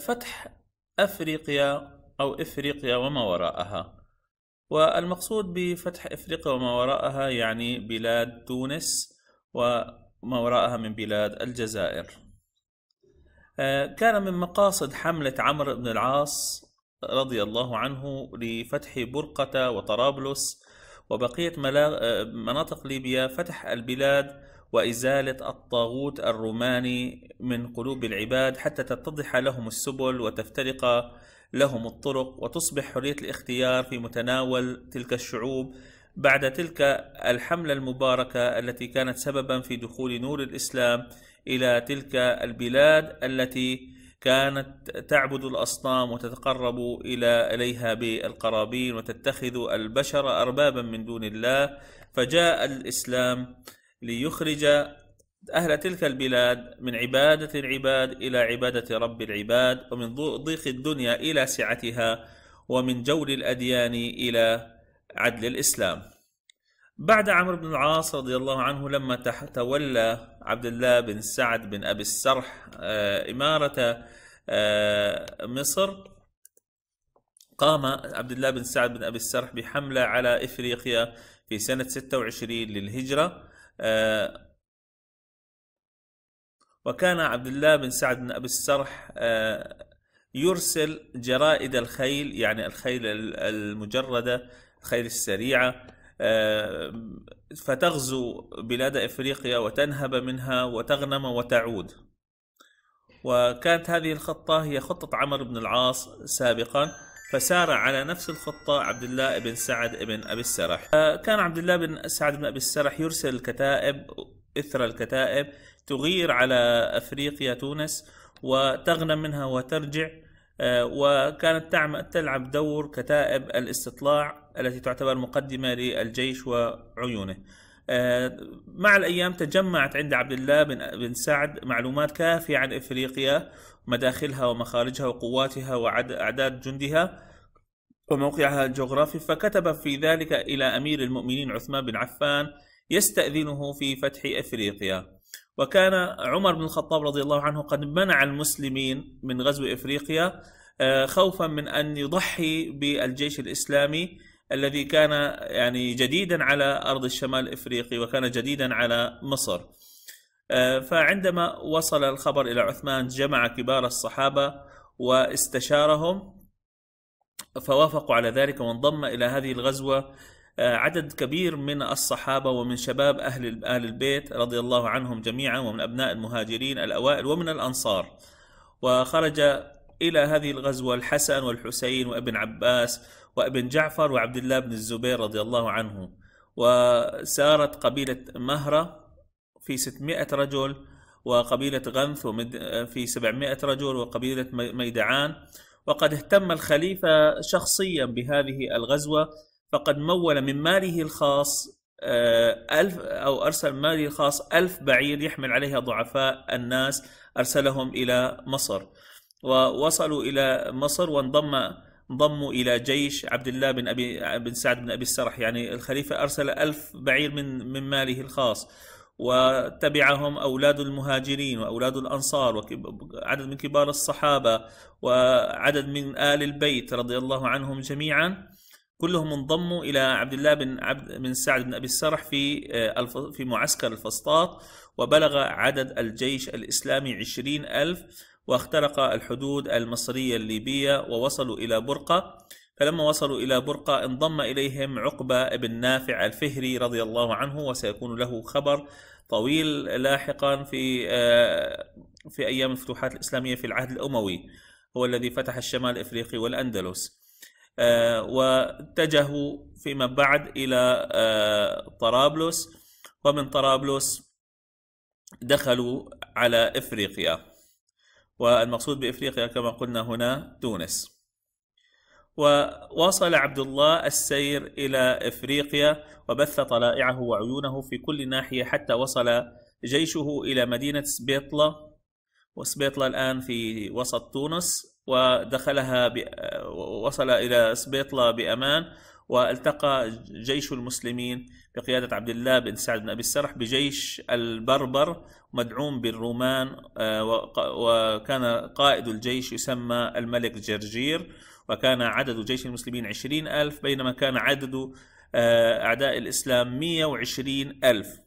فتح أفريقيا أو إفريقيا وما وراءها والمقصود بفتح إفريقيا وما وراءها يعني بلاد تونس وما وراءها من بلاد الجزائر كان من مقاصد حملة عمرو بن العاص رضي الله عنه لفتح برقة وطرابلس وبقية مناطق ليبيا فتح البلاد وإزالة الطاغوت الروماني من قلوب العباد حتى تتضح لهم السبل وتفترق لهم الطرق وتصبح حرية الاختيار في متناول تلك الشعوب بعد تلك الحملة المباركة التي كانت سببا في دخول نور الإسلام إلى تلك البلاد التي كانت تعبد الأصنام وتتقرب إلى إليها بالقرابين وتتخذ البشر أربابا من دون الله فجاء الإسلام ليخرج أهل تلك البلاد من عبادة العباد إلى عبادة رب العباد ومن ضيق الدنيا إلى سعتها ومن جور الأديان إلى عدل الإسلام بعد عمرو بن العاص رضي الله عنه لما تولى عبد الله بن سعد بن أبي السرح آه، إمارة آه، مصر قام عبد الله بن سعد بن أبي السرح بحملة على إفريقيا في سنة 26 للهجرة آه، وكان عبد الله بن سعد بن أبي السرح آه، يرسل جرائد الخيل يعني الخيل المجردة الخيل السريعة آه، فتغزو بلاد افريقيا وتنهب منها وتغنم وتعود وكانت هذه الخطه هي خطه عمرو بن العاص سابقا فسار على نفس الخطة عبد الله بن سعد بن أبي السرح آه، كان عبد الله بن سعد بن أبي السرح يرسل الكتائب إثر الكتائب تغير على أفريقيا تونس وتغنم منها وترجع آه، وكانت تلعب دور كتائب الاستطلاع التي تعتبر مقدمة للجيش وعيونه مع الأيام تجمعت عند عبد الله بن, بن سعد معلومات كافية عن إفريقيا مداخلها ومخارجها وقواتها وأعداد جندها وموقعها الجغرافي فكتب في ذلك إلى أمير المؤمنين عثمان بن عفان يستأذنه في فتح إفريقيا وكان عمر بن الخطاب رضي الله عنه قد منع المسلمين من غزو إفريقيا آه، خوفا من أن يضحي بالجيش الإسلامي الذي كان يعني جديدا على ارض الشمال الافريقي وكان جديدا على مصر. آه، فعندما وصل الخبر الى عثمان جمع كبار الصحابه واستشارهم فوافقوا على ذلك وانضم الى هذه الغزوه آه، عدد كبير من الصحابه ومن شباب اهل اهل البيت رضي الله عنهم جميعا ومن ابناء المهاجرين الاوائل ومن الانصار. وخرج إلى هذه الغزوة الحسن والحسين وابن عباس وابن جعفر وعبد الله بن الزبير رضي الله عنه وسارت قبيلة مهرة في 600 رجل وقبيلة غنث في 700 رجل وقبيلة ميدعان وقد اهتم الخليفة شخصيا بهذه الغزوة فقد مول من ماله الخاص آه، ألف أو أرسل ماله الخاص ألف بعير يحمل عليها ضعفاء الناس أرسلهم إلى مصر ووصلوا إلى مصر وانضم انضموا إلى جيش عبد الله بن أبي بن سعد بن أبي السرح يعني الخليفة أرسل ألف بعير من من ماله الخاص وتبعهم أولاد المهاجرين وأولاد الأنصار وعدد من كبار الصحابة وعدد من آل البيت رضي الله عنهم جميعا كلهم انضموا الى عبد الله بن عبد بن سعد بن ابي السرح في آه، في معسكر الفسطاط وبلغ عدد الجيش الاسلامي عشرين الف واخترق الحدود المصريه الليبيه ووصلوا الى برقه فلما وصلوا الى برقه انضم اليهم عقبه بن نافع الفهري رضي الله عنه وسيكون له خبر طويل لاحقا في آه، في ايام الفتوحات الاسلاميه في العهد الاموي هو الذي فتح الشمال الافريقي والاندلس. آه، واتجهوا فيما بعد إلى آه، طرابلس ومن طرابلس دخلوا على إفريقيا والمقصود بإفريقيا كما قلنا هنا تونس وواصل عبد الله السير إلى إفريقيا وبث طلائعه وعيونه في كل ناحية حتى وصل جيشه إلى مدينة سبيطلة وسبيطلة الآن في وسط تونس ودخلها وصل إلى سبيطلة بأمان والتقى جيش المسلمين بقيادة عبد الله بن سعد بن أبي السرح بجيش البربر مدعوم بالرومان آه، وكان قائد الجيش يسمى الملك جرجير وكان عدد جيش المسلمين عشرين ألف بينما كان عدد آه، أعداء الإسلام مية وعشرين ألف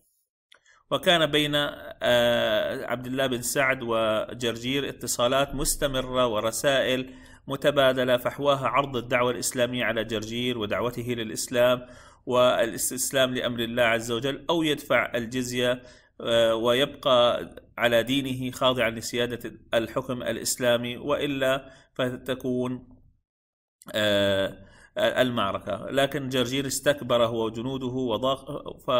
وكان بين آه، عبد الله بن سعد وجرجير اتصالات مستمرة ورسائل متبادلة فحواها عرض الدعوة الإسلامية على جرجير ودعوته للإسلام والاستسلام لأمر الله عز وجل أو يدفع الجزية آه، ويبقى على دينه خاضعا لسيادة الحكم الإسلامي وإلا فتكون آه، المعركة لكن جرجير استكبر هو وجنوده وضاق ف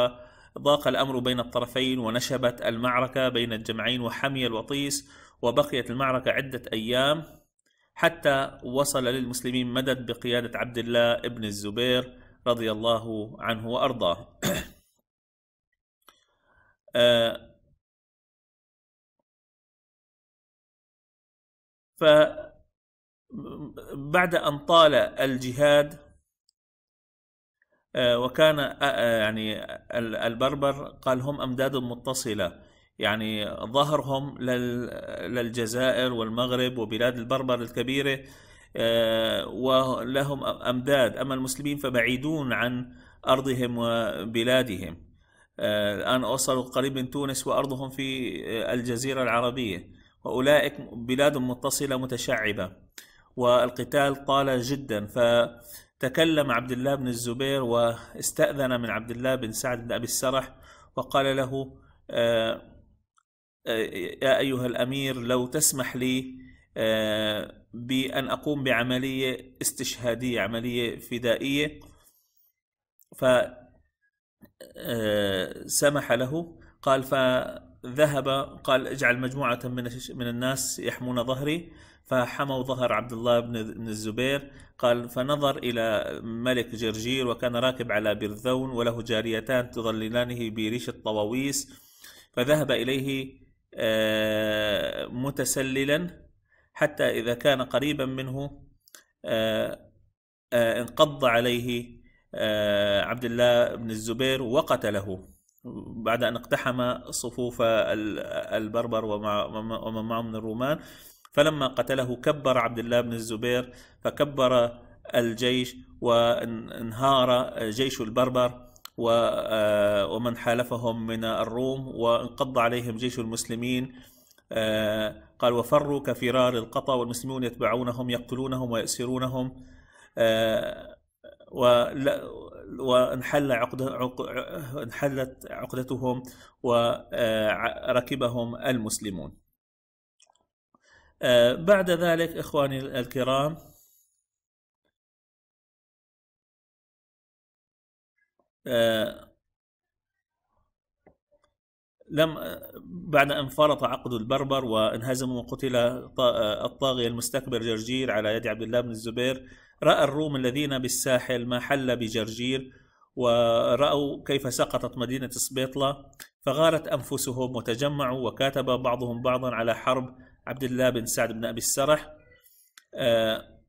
ضاق الأمر بين الطرفين ونشبت المعركة بين الجمعين وحمي الوطيس وبقيت المعركة عدة أيام حتى وصل للمسلمين مدد بقيادة عبد الله بن الزبير رضي الله عنه وأرضاه آه، فبعد أن طال الجهاد آه، وكان آه، آه، يعني البربر قال هم أمداد متصلة يعني ظهرهم للجزائر والمغرب وبلاد البربر الكبيرة ولهم أمداد أما المسلمين فبعيدون عن أرضهم وبلادهم الآن وصلوا قريب من تونس وأرضهم في الجزيرة العربية وأولئك بلاد متصلة متشعبة والقتال طال جدا ف تكلم عبد الله بن الزبير واستأذن من عبد الله بن سعد بن أبي السرح وقال له آه، آه، يا أيها الأمير لو تسمح لي آه، بأن أقوم بعملية استشهادية عملية فدائية فسمح له قال ف ذهب قال اجعل مجموعة من من الناس يحمون ظهري فحموا ظهر عبد الله بن الزبير قال فنظر إلى ملك جرجير وكان راكب على برذون وله جاريتان تظللانه بريش الطواويس فذهب إليه آه، متسللا حتى إذا كان قريبا منه آه، آه، انقض عليه عبد الله بن الزبير وقتله بعد أن اقتحم صفوف البربر ومن معه من الرومان فلما قتله كبر عبد الله بن الزبير فكبر الجيش وانهار جيش البربر آه، ومن حالفهم من الروم وانقض عليهم جيش المسلمين آه، قال وفروا كفرار القطا والمسلمون يتبعونهم يقتلونهم ويأسرونهم آه، وانحل عقدة انحلت عقدتهم وركبهم المسلمون آه، بعد ذلك إخواني الكرام آه، لم بعد أن فرط عقد البربر وانهزم وقتل الطاغية المستكبر جرجير على يد عبد الله بن الزبير رأى الروم الذين بالساحل ما حل بجرجير ورأوا كيف سقطت مدينة سبيطلة فغارت أنفسهم وتجمعوا وكاتب بعضهم بعضا على حرب عبد الله بن سعد بن أبي السرح آه،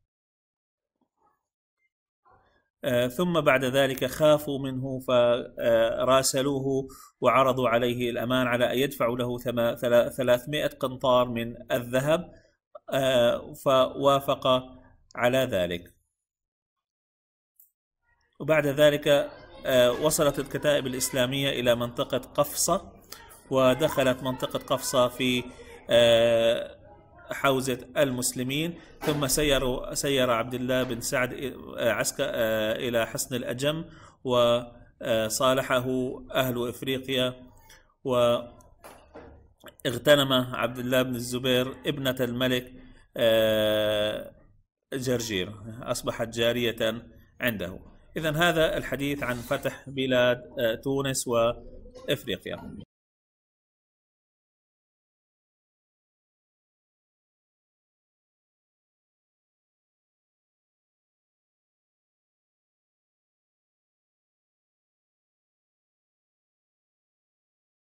آه، ثم بعد ذلك خافوا منه فراسلوه وعرضوا عليه الأمان على أن يدفعوا له 300 قنطار من الذهب آه، فوافق على ذلك وبعد ذلك آه، وصلت الكتائب الإسلامية إلى منطقة قفصة ودخلت منطقة قفصة في آه، حوزة المسلمين ثم سيروا سير عبد الله بن سعد آه، عسكر إلى حصن الأجم وصالحه أهل إفريقيا واغتنم عبد الله بن الزبير ابنة الملك جرجير أصبحت جارية عنده اذا هذا الحديث عن فتح بلاد آه، تونس وافريقيا